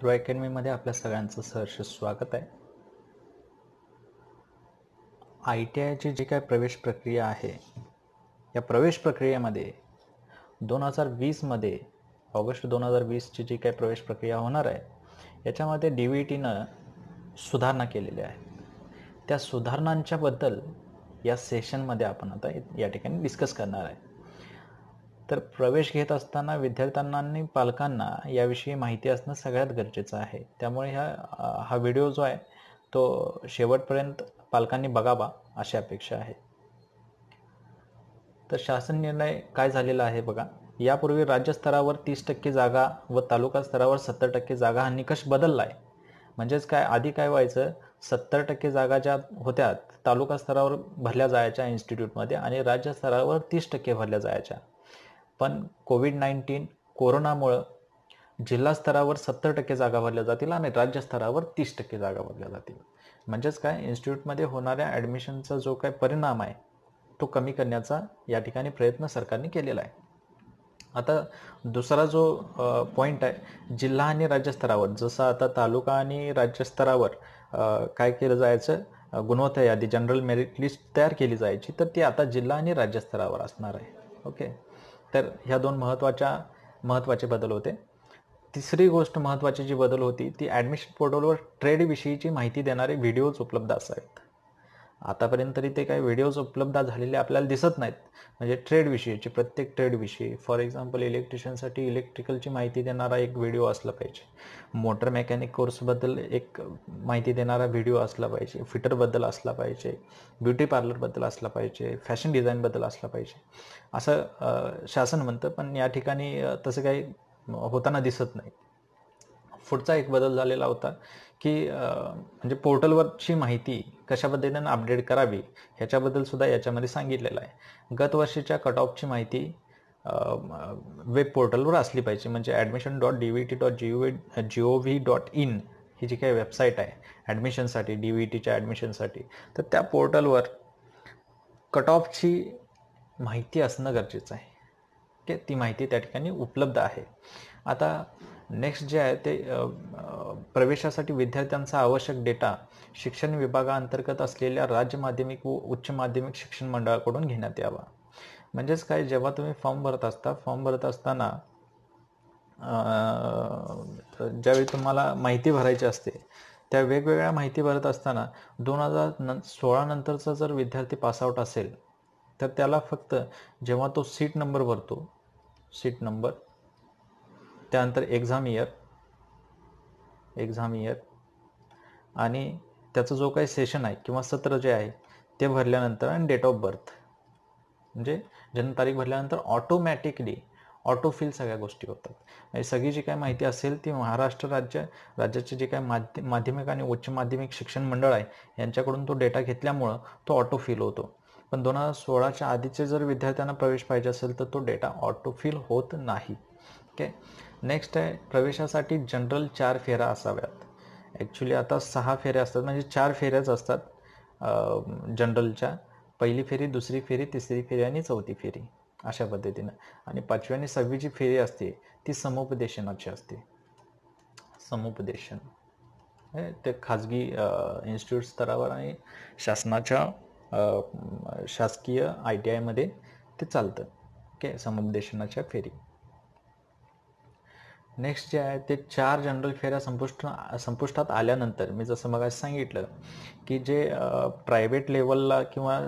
throw अकॅडमीमध्ये आपल्या सगळ्यांचं सहर्ष स्वागत आहे आय टी आयची जी काय प्रवेश प्रक्रिया आहे या प्रवेश प्रक्रियेमध्ये दोन हजार वीसमध्ये ऑगस्ट दोन हजार वीसची जी काही प्रवेश प्रक्रिया होणार आहे याच्यामध्ये डी व्ही टीनं सुधारणा केलेल्या आहेत त्या सुधारणांच्याबद्दल या सेशनमध्ये आपण आता या ठिकाणी डिस्कस करणार आहे तर प्रवेश घेत असताना विद्यार्थ्यांना आणि पालकांना याविषयी माहिती असणं सगळ्यात गरजेचं आहे त्यामुळे ह्या हा व्हिडिओ जो आहे तो शेवटपर्यंत पालकांनी बघावा अशी अपेक्षा आहे तर शासन निर्णय काय झालेला आहे बघा यापूर्वी राज्यस्तरावर तीस टक्के जागा व तालुका स्तरावर सत्तर टक्के जागा हा निकष बदलला आहे म्हणजेच काय आधी काय व्हायचं सत्तर टक्के जागा ज्या होत्या तालुका स्तरावर भरल्या जायच्या इन्स्टिट्यूटमध्ये आणि राज्यस्तरावर तीस टक्के भरल्या जायच्या पण कोविड नाईन्टीन कोरोनामुळं जिल्हा स्तरावर सत्तर टक्के जागा भरल्या जातील आणि राज्यस्तरावर तीस टक्के जागा भरल्या जातील म्हणजेच काय इन्स्टिट्यूटमध्ये होणाऱ्या ॲडमिशनचा जो काय परिणाम आहे तो कमी करण्याचा या ठिकाणी प्रयत्न सरकारने केलेला आहे आता दुसरा जो पॉईंट आहे जिल्हा आणि राज्यस्तरावर जसं आता तालुका आणि राज्यस्तरावर काय केलं जायचं गुणवत्ता यादी जनरल मेरिट लिस्ट तयार केली जायची तर ती आता जिल्हा आणि राज्यस्तरावर असणार आहे ओके तर ह्या दोन महत्त्वाच्या महत्त्वाचे बदल होते तिसरी गोष्ट महत्त्वाची जी बदल होती ती ॲडमिशन पोर्टलवर ट्रेडविषयीची माहिती देणारे व्हिडिओज उपलब्ध असावेत आतापर्यंत तरी ते काही व्हिडिओज उपलब्ध झालेले आपल्याला दिसत नाहीत म्हणजे ट्रेडविषयीचे प्रत्येक ट्रेडविषयी फॉर एक्झाम्पल इलेक्ट्रिशियनसाठी इलेक्ट्रिकलची माहिती देणारा एक व्हिडिओ असला पाहिजे मोटर मेकॅनिक कोर्सबद्दल एक माहिती देणारा व्हिडिओ असला पाहिजे फिटरबद्दल असला पाहिजे ब्युटी पार्लरबद्दल असला पाहिजे फॅशन डिझाईनबद्दल असला पाहिजे असं शासन म्हणतं पण या ठिकाणी तसं काही होताना दिसत नाही पुढचा एक बदल झालेला होता की म्हणजे पोर्टलवरची माहिती कशा पद्धतीनं अपडेट करावी ह्याच्याबद्दल सुद्धा याच्यामध्ये सांगितलेलं आहे गतवर्षीच्या कट ऑफची माहिती वेब पोर्टलवर असली पाहिजे म्हणजे admission dot D V T dot G V G O V dot in ही जी काही वेबसाईट आहे ॲडमिशनसाठी डी व्ही टीच्या ॲडमिशनसाठी तर त्या पोर्टलवर कट ऑफची माहिती असणं गरजेचं आहे की ती माहिती त्या ठिकाणी उपलब्ध आहे आता नेक्स्ट जे आहे ते प्रवेशासाठी विद्यार्थ्यांचा आवश्यक डेटा शिक्षण विभागाअंतर्गत असलेल्या राज्य माध्यमिक व उच्च माध्यमिक शिक्षण मंडळाकडून घेण्यात यावा म्हणजेच काय जेव्हा तुम्ही फॉर्म भरत असता फॉर्म भरत असताना ज्यावेळी तुम्हाला माहिती भरायची असते त्या वेगवेगळ्या माहिती भरत असताना दोन हजार न सोळा नंतरचा जर विद्यार्थी पासआउट असेल तर त्याला फक्त जेव्हा तो सीट नंबर भरतो सीट नंबर त्यानंतर एक्झाम इयर एक्झाम इयर आणि त्याचं जो काही सेशन आहे किंवा सत्र जे आहे ते भरल्यानंतर आणि डेट ऑफ बर्थ म्हणजे जन्मतारीख भरल्यानंतर ऑटोमॅटिकली ऑटोफिल सगळ्या गोष्टी होतात म्हणजे सगळी जी काय माहिती असेल ती महाराष्ट्र राज्य राज्याचे जे काही माध्य माध्यमिक आणि उच्च माध्यमिक शिक्षण मंडळ आहे यांच्याकडून तो डेटा घेतल्यामुळं तो ऑटोफिल होतो पण दोन हजार सोळाच्या आधीचे जर विद्यार्थ्यांना प्रवेश पाहिजे असेल तर तो डेटा ऑटोफिल होत नाही ओके नेक्स्ट आहे प्रवेशासाठी जनरल चार फेऱ्या असाव्यात ॲक्च्युली आता सहा फेऱ्या असतात म्हणजे चार फेऱ्याच असतात जनरलच्या पहिली फेरी दुसरी फेरी तिसरी फेरी आणि चौथी फेरी अशा पद्धतीनं आणि पाचवी आणि सहावी जी फेरी असते ती समुपदेशनाची असते समुपदेशन ते खाजगी इन्स्टिट्यूट स्तरावर आणि शासनाच्या शासकीय आय टी आयमध्ये ते चालतं ओके समुपदेशनाच्या फेरी नेक्स्ट जे आहे ते चार जनरल फेऱ्या संपुष्ट संपुष्टात आल्यानंतर मी जसं मग सांगितलं की जे प्रायव्हेट लेवलला किंवा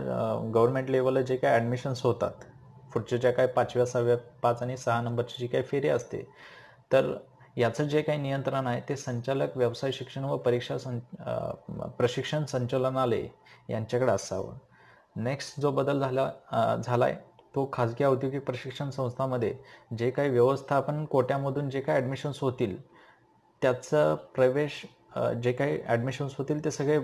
गव्हर्मेंट लेवलला जे काय ॲडमिशन्स होतात पुढच्या ज्या काय पाचव्या सहाव्या पाच आणि सहा नंबरची जी काही फेरी असते तर याचं जे काही नियंत्रण आहे ते संचालक व्यवसाय शिक्षण व परीक्षा सं प्रशिक्षण संचालनालय यांच्याकडे असावं नेक्स्ट जो बदल झाला झाला आहे तो खाजगी औद्योगिक प्रशिक्षण संस्थामध्ये जे काही व्यवस्थापन कोट्यामधून जे काही ॲडमिशन्स होतील त्याचं प्रवेश जे काही ॲडमिशन्स होतील ते सगळे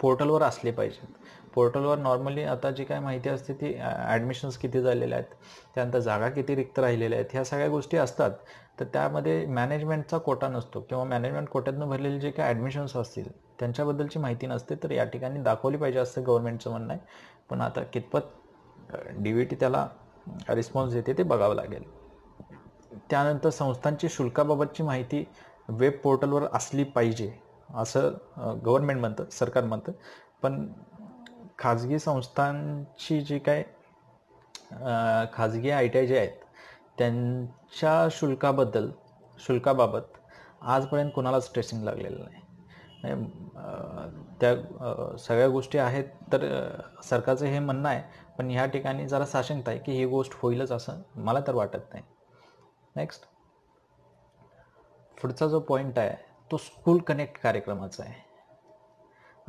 पोर्टलवर असले पाहिजेत पोर्टलवर नॉर्मली आता जी काय माहिती असते ती ॲडमिशन्स किती झालेल्या आहेत त्यानंतर जागा किती रिक्त राहिलेल्या आहेत ह्या सगळ्या गोष्टी असतात तर त्यामध्ये मॅनेजमेंटचा कोटा नसतो किंवा मॅनेजमेंट कोट्यातनं भरलेले जे काही ॲडमिशन्स असतील त्यांच्याबद्दलची माहिती नसते तर या ठिकाणी दाखवली पाहिजे असं गव्हर्नमेंटचं म्हणणं आहे पण आता कितपत डी व्ही टी त्याला रिस्पॉन्स देते ते बघावं लागेल त्यानंतर संस्थांची शुल्काबाबतची माहिती वेब पोर्टलवर असली पाहिजे असं गव्हर्नमेंट म्हणतं सरकार म्हणतं पण खाजगी संस्थांची जी काय खाजगी आय टी आय जे आहेत त्यांच्या शुल्काबद्दल शुल्काबाबत आजपर्यंत कोणालाच ट्रेसिंग लागलेलं नाही म्हणजे, त्या सगळ्या गोष्टी आहेत तर सरकारचं हे म्हणणं आहे पण ह्या ठिकाणी जरा साशंकता आहे की ही गोष्ट होईलच असं मला तर वाटत नाही नेक्स्ट पुढचा जो पॉईंट आहे तो स्कूल कनेक्ट कार्यक्रमाचा आहे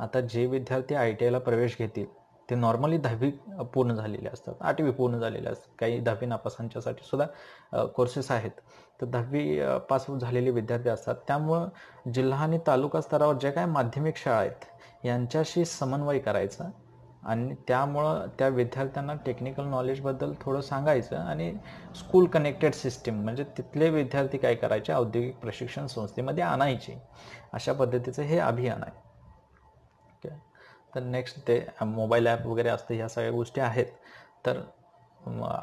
आता जे विद्यार्थी आय टी आयला प्रवेश घेतील ते नॉर्मली दहावी पूर्ण झालेले असतात आठवी पूर्ण झालेले असतात काही दहावी नापासांच्यासाठी सुद्धा कोर्सेस आहेत तर दहावी पास झालेले विद्यार्थी असतात त्यामुळं जिल्हा आणि तालुका स्तरावर जे काय माध्यमिक शाळा आहेत यांच्याशी समन्वय करायचा आणि त्यामुळं त्या विद्यार्थ्यांना टेक्निकल नॉलेजबद्दल थोडं सांगायचं आणि स्कूल कनेक्टेड सिस्टीम म्हणजे तिथले विद्यार्थी काय करायचे औद्योगिक प्रशिक्षण संस्थेमध्ये आणायचे अशा पद्धतीचं हे अभियान आहे ओके तर नेक्स्ट ते मोबाईल ॲप वगैरे असतं ह्या सगळ्या गोष्टी आहेत तर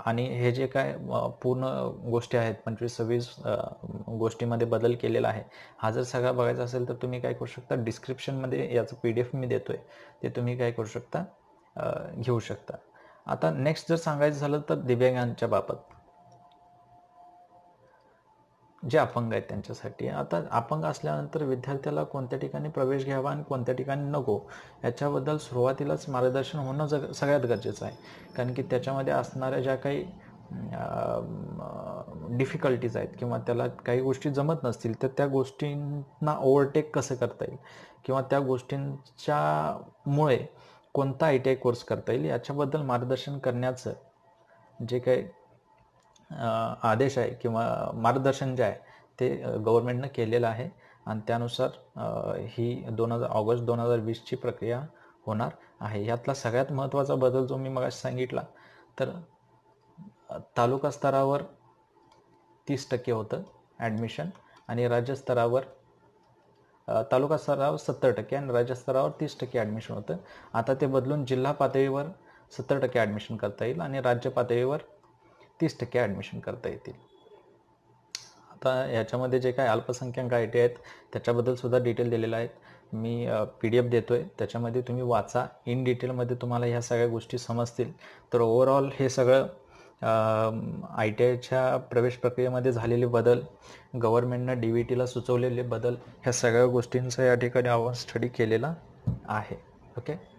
आणि हे जे काय पूर्ण गोष्टी आहेत पंचवीस सव्वीस गोष्टीमध्ये बदल केलेला आहे हा जर सगळा बघायचा असेल तर तुम्ही काय करू शकता डिस्क्रिप्शनमध्ये याचं पी डी एफ मी देतो आहे ते तुम्ही काय करू शकता घेऊ शकता आता नेक्स्ट जर सांगायचं झालं तर दिव्यांगांच्या बाबत जे अपंग आहेत त्यांच्यासाठी आता अपंग असल्यानंतर विद्यार्थ्याला कोणत्या ठिकाणी प्रवेश घ्यावा आणि कोणत्या ठिकाणी नको याच्याबद्दल सुरुवातीलाच मार्गदर्शन होणं जग सगळ्यात गरजेचं आहे कारण की त्याच्यामध्ये असणाऱ्या ज्या काही डिफिकल्टीज आहेत किंवा त्याला काही गोष्टी जमत नसतील तर त्या गोष्टींना ओव्हरटेक कसं करता येईल किंवा त्या गोष्टींच्यामुळे कोणता आय टी आय कोर्स करता येईल याच्याबद्दल मार्गदर्शन करण्याचं जे काही आदेश आहे किंवा मार्गदर्शन जे आहे ते गव्हर्मेंटनं केलेलं आहे आणि त्यानुसार ही दोन हजार ऑगस्ट दोन हजार वीसची प्रक्रिया होणार आहे यातला सगळ्यात महत्त्वाचा बदल जो मी मग सांगितला तर तालुका स्तरावर तीस टक्के होतं ॲडमिशन आणि राज्यस्तरावर तालुका स्तरावर सत्तर टक्के आणि राज्यस्तरावर तीस टक्के ॲडमिशन होतं आता ते बदलून जिल्हा पातळीवर सत्तर टक्के ॲडमिशन करता येईल आणि राज्य पातळीवर तीस टक्के ॲडमिशन करता येतील आता ह्याच्यामध्ये जे काय अल्पसंख्याक आय टी आहेत त्याच्याबद्दलसुद्धा डिटेल दिलेला आहेत मी पी डी एफ देतो आहे त्याच्यामध्ये तुम्ही वाचा इन डिटेलमध्ये तुम्हाला ह्या सगळ्या गोष्टी समजतील तर ओवरऑल हे सगळं आय टी आयच्या प्रवेश प्रक्रियेमध्ये झालेले बदल गव्हर्मेंटनं डी व्ही टीला सुचवलेले बदल ह्या सगळ्या गोष्टींचं या ठिकाणी आपण स्टडी केलेला आहे ओके